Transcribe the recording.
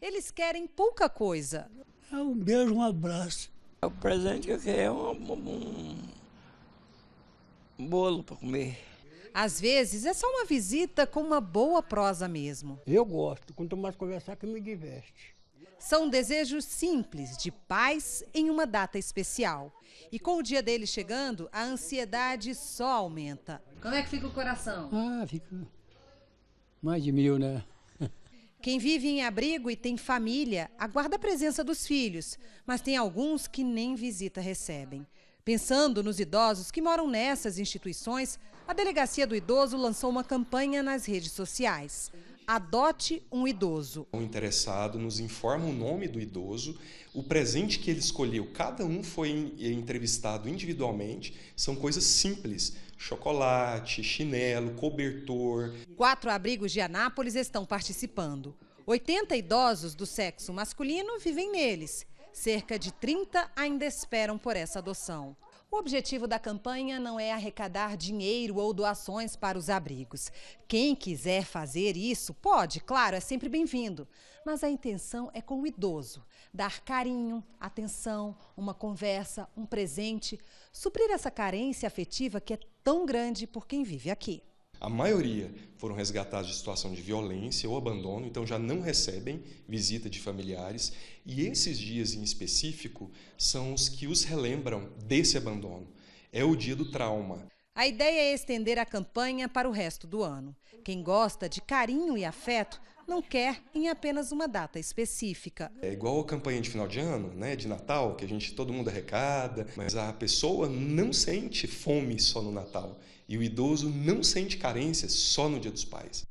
Eles querem pouca coisa. É um beijo, um abraço. É o presente que eu quero é um, um, um bolo para comer. Às vezes é só uma visita com uma boa prosa mesmo. Eu gosto, quanto mais conversar que me diverte. São desejos simples de paz em uma data especial. E com o dia dele chegando, a ansiedade só aumenta. Como é que fica o coração? Ah, fica mais de mil, né? Quem vive em abrigo e tem família aguarda a presença dos filhos, mas tem alguns que nem visita recebem. Pensando nos idosos que moram nessas instituições, a Delegacia do Idoso lançou uma campanha nas redes sociais. Adote um idoso. O interessado nos informa o nome do idoso, o presente que ele escolheu. Cada um foi é, entrevistado individualmente. São coisas simples: chocolate, chinelo, cobertor. Quatro abrigos de Anápolis estão participando. 80 idosos do sexo masculino vivem neles. Cerca de 30 ainda esperam por essa adoção. O objetivo da campanha não é arrecadar dinheiro ou doações para os abrigos. Quem quiser fazer isso pode, claro, é sempre bem-vindo. Mas a intenção é com o idoso: dar carinho, atenção, uma conversa, um presente, suprir essa carência afetiva que é tão grande por quem vive aqui. A maioria foram resgatados de situação de violência ou abandono, então já não recebem visita de familiares. E esses dias em específico são os que os relembram desse abandono. É o dia do trauma. A ideia é estender a campanha para o resto do ano. Quem gosta de carinho e afeto não quer em apenas uma data específica. É igual a campanha de final de ano, né, de Natal, que a gente todo mundo arrecada, mas a pessoa não sente fome só no Natal e o idoso não sente carência só no Dia dos Pais.